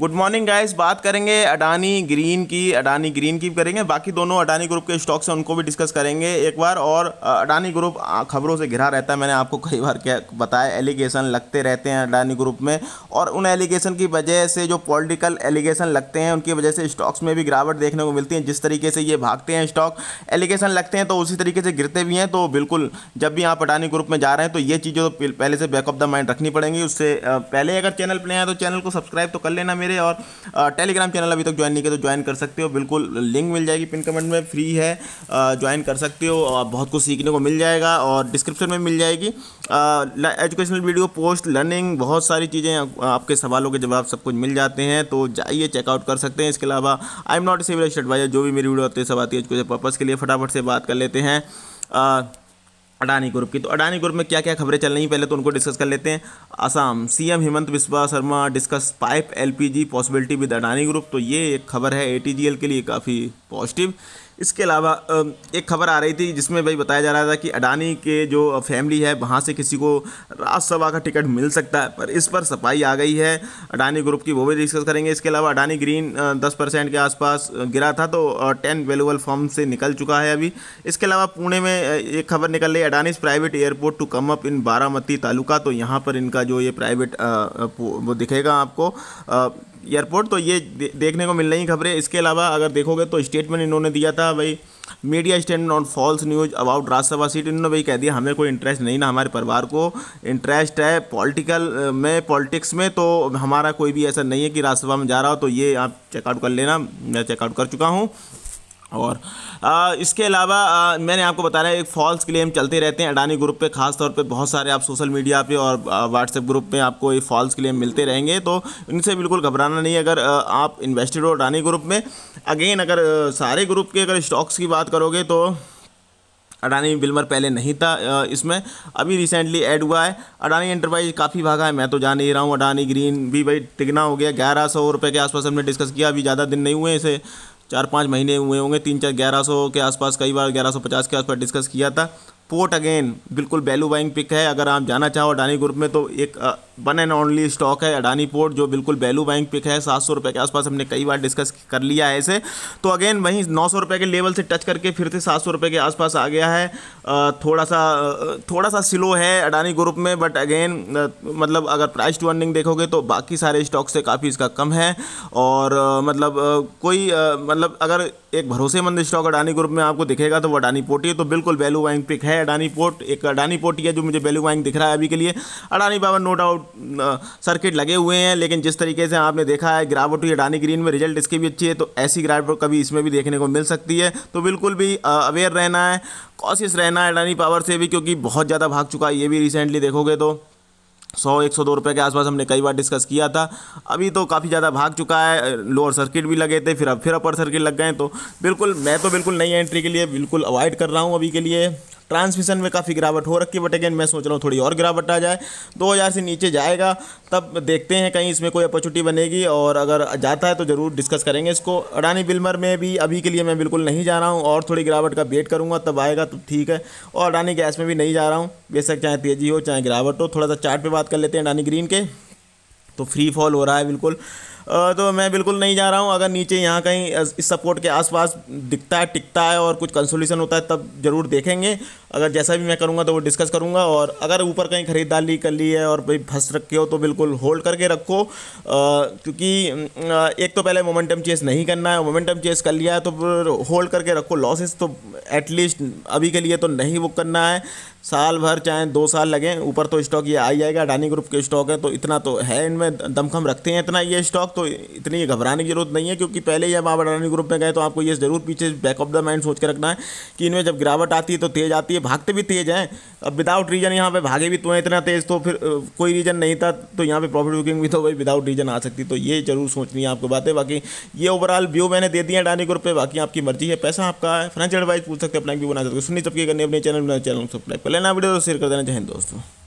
good morning guys बात करेंगे Adani green की अडानी ग्रीन की करेंगे बाकी दोनों अडानी ग्रुप के स्टॉक्स हैं उनको भी डिस्कस करेंगे एक बार और अडानी ग्रुप खबरों से घिरा रहता है मैंने आपको कई बार क्या बताया एलिगेशन लगते रहते हैं अडानी ग्रुप में और उन एलिगेशन की वजह से जो पॉलिटिकल एलिगेशन लगते हैं उनकी वजह से स्टॉक्स में भी गिरावट देखने को मिलती है जिस तरीके से ये भागते हैं स्टॉक एलिगेशन लगते हैं तो उसी तरीके से गिरते भी हैं तो बिल्कुल जब भी आप अडानी ग्रुप में जा रहे हैं तो ये चीज़ें तो पहले से बैक ऑफ द माइंड रखनी पड़ेंगी उससे पहले अगर चैनल पर नहीं आए तो चैनल को सब्सक्राइब तो कर लेना मेरे और टेलीग्राम चैनल अभी तक ज्वाइन नहीं किया तो ज्वाइन कर सकते हो बिल्कुल लिंक मिल जाएगी पिन कमेंट में फ्री है ज्वाइन कर सकते हो और बहुत कुछ सीखने को मिल जाएगा और डिस्क्रिप्शन में मिल जाएगी एजुकेशनल वीडियो पोस्ट लर्निंग बहुत सारी चीज़ें आपके सवालों के जवाब सब कुछ मिल जाते हैं तो जाइए चेकआउट कर सकते हैं इसके अलावा I am not civil state जो भी मेरी वीडियो आती है सब आती है एजुकेशन पर्पज़ के लिए फटाफट से बात कर लेते हैं अडानी ग्रुप की तो अडानी ग्रुप में क्या क्या खबरें चल रही हैं पहले तो उनको डिस्कस कर लेते हैं Assam CM Hemant Biswa Sharma discuss pipe LPG possibility with Adani group तो ये एक खबर है एटीजीएल के लिए काफ़ी पॉजिटिव इसके अलावा एक खबर आ रही थी जिसमें भाई बताया जा रहा था कि अडानी के जो फैमिली है वहाँ से किसी को राज्यसभा का टिकट मिल सकता है पर इस पर सफाई आ गई है अडानी ग्रुप की वो भी डिस्कस करेंगे इसके अलावा अडानी ग्रीन दस परसेंट के आसपास गिरा था तो टेन वेलुबल फॉर्म से निकल चुका है अभी इसके अलावा पुणे में एक खबर निकल रही है Adani's private airport to come up in Baramati taluka तो यहाँ पर इनका जो ये प्राइवेट वो दिखेगा आपको एयरपोर्ट तो ये दे, देखने को मिल रही खबरें इसके अलावा अगर देखोगे तो स्टेटमेंट इन्होंने दिया था भाई media stand on false news about Rajya Sabha seat इन्होंने भाई कह दिया हमें कोई इंटरेस्ट नहीं ना हमारे परिवार को इंटरेस्ट है पॉलिटिकल में पॉलिटिक्स में तो हमारा कोई भी ऐसा नहीं है कि राज्यसभा में जा रहा हो तो ये आप चेकआउट कर लेना मैं चेकआउट कर चुका हूँ और आ, इसके अलावा मैंने आपको बताया एक फॉल्स क्लेम चलते रहते हैं अडानी ग्रुप पे खास तौर पे बहुत सारे आप सोशल मीडिया पे और व्हाट्सएप ग्रुप पे आपको ये फॉल्स क्लेम मिलते रहेंगे तो इनसे बिल्कुल घबराना नहीं अगर आ, आप इन्वेस्टेड हो अडानी ग्रुप में अगेन अगर सारे ग्रुप के अगर स्टॉक्स की बात करोगे तो अडानी बिल्मर पहले नहीं था इसमें अभी रिसेंटली ऐड हुआ है अडानी एंटरप्राइज काफ़ी भागा है मैं तो जान नहीं रहा हूँ अडानी ग्रीन भी भाई टिकना हो गया ग्यारह सौ रुपये के आसपास हमने डिस्कस किया अभी ज़्यादा दिन नहीं हुए इसे चार पाँच महीने हुए होंगे तीन चार ग्यारह सौ के आसपास कई बार ग्यारह सौ पचास के आसपास डिस्कस किया था पोर्ट अगेन बिल्कुल वैल्यू बाइंग पिक है अगर आप जाना चाहो अडानी ग्रुप में तो एक वन एंड ओनली स्टॉक है अडानी पोर्ट जो बिल्कुल वैल्यू बाइंग पिक है सात सौ रुपये के आसपास हमने कई बार डिस्कस कर लिया है इसे तो अगेन वहीं नौ सौ रुपये के लेवल से टच करके फिर से सात सौ रुपये के आसपास आ गया है थोड़ा सा थोड़ा सा स्लो है अडानी ग्रुप में बट अगेन मतलब अगर प्राइस टू अर्निंग देखोगे तो बाकी सारे स्टॉक से काफ़ी इसका कम है और मतलब कोई मतलब अगर एक भरोसेमंद स्टॉक अडानी ग्रुप में आपको दिखेगा तो वो अडानी पोर्ट ही तो बिल्कुल वैल्यू बाइंग पिक है अडानी पोर्ट एक अडानी पोर्ट ही है जो मुझे वैल्यू बाइंग दिख रहा है अभी के लिए Adani power no doubt circuit लगे हुए हैं लेकिन जिस तरीके से आपने देखा है ग्रावट हुई अडानी ग्रीन में रिजल्ट इसकी भी अच्छी है तो ऐसी ग्रावट कभी इसमें भी देखने को मिल सकती है तो बिल्कुल भी अवेयर रहना है कॉशिस रहना है अडानी पावर से भी क्योंकि बहुत ज़्यादा भाग चुका है ये भी रिसेंटली देखोगे तो 100 एक सौ दो रुपये के आसपास हमने कई बार डिस्कस किया था अभी तो काफ़ी ज़्यादा भाग चुका है लोअर सर्किट भी लगे थे फिर अब फिर अपर सर्किट लग गए तो बिल्कुल मैं तो बिल्कुल नई एंट्री के लिए बिल्कुल अवॉइड कर रहा हूँ अभी के लिए ट्रांसमिशन में काफ़ी गिरावट हो रखी है बट अगेन मैं सोच रहा हूँ थोड़ी और गिरावट आ जाए दो से नीचे जाएगा तब देखते हैं कहीं इसमें कोई अपॉर्चुनिटी बनेगी और अगर जाता है तो ज़रूर डिस्कस करेंगे इसको अडानी बिलमर में भी अभी के लिए मैं बिल्कुल नहीं जा रहा हूँ और थोड़ी गिरावट का वेट करूँगा तब आएगा तो ठीक है और अडानी गैस में भी नहीं जा रहा हूँ बेशक चाहे तेज़ी हो चाहे गिरावट हो थोड़ा सा चार्ट पे बात कर लेते हैं अडानी ग्रीन के तो फ्री फॉल हो रहा है बिल्कुल तो मैं बिल्कुल नहीं जा रहा हूँ अगर नीचे यहाँ कहीं इस सपोर्ट के आसपास दिखता है टिकता है और कुछ कंसोल्यूशन होता है तब ज़रूर देखेंगे अगर जैसा भी मैं करूँगा तो वो डिस्कस करूँगा और अगर ऊपर कहीं खरीदारी कर ली है और भाई फंस रखे हो तो बिल्कुल होल्ड करके रखो क्योंकि एक तो पहले मोमेंटम चेस नहीं करना है मोमेंटम चेस कर लिया है तो होल्ड करके रखो लॉसेस तो एटलीस्ट अभी के लिए तो नहीं बुक करना है साल भर चाहे दो साल लगें ऊपर तो स्टॉक ये आ ही जाएगा अडानी ग्रुप के स्टॉक है तो इतना तो है इनमें दमखम रखते हैं इतना ये स्टॉक तो इतनी घबराने की जरूरत नहीं है क्योंकि पहले ही आप अडानी ग्रुप में गए तो आपको ये जरूर पीछे बैक ऑफ द माइंड सोच के रखना है कि इनमें जब गिरावट आती है तो तेज़ आती है भागते भी तेज़ हैं अब विदाउट रीज़न यहाँ पर भागे भी तो हैं इतना तेज़ तो फिर कोई रीज़न नहीं था तो यहाँ पर प्रॉफिट बुकिंग भी तो भाई विदाउट रीज़न आ सकती तो ये जरूर सोचनी है आपको बातें बाकी ये ओवरऑल व्यू मैंने दे दिया अडानी ग्रुप पर बाकी आपकी मर्जी है पैसा आपका है फ्रेंच एडवाइस पूछ सकते हैं अपना व्यू बना सकते सुनी सबके करने अपने चैनल चैनल सब्सक्राइब लेना वीडियो तो शेयर कर देना चाहिए दोस्तों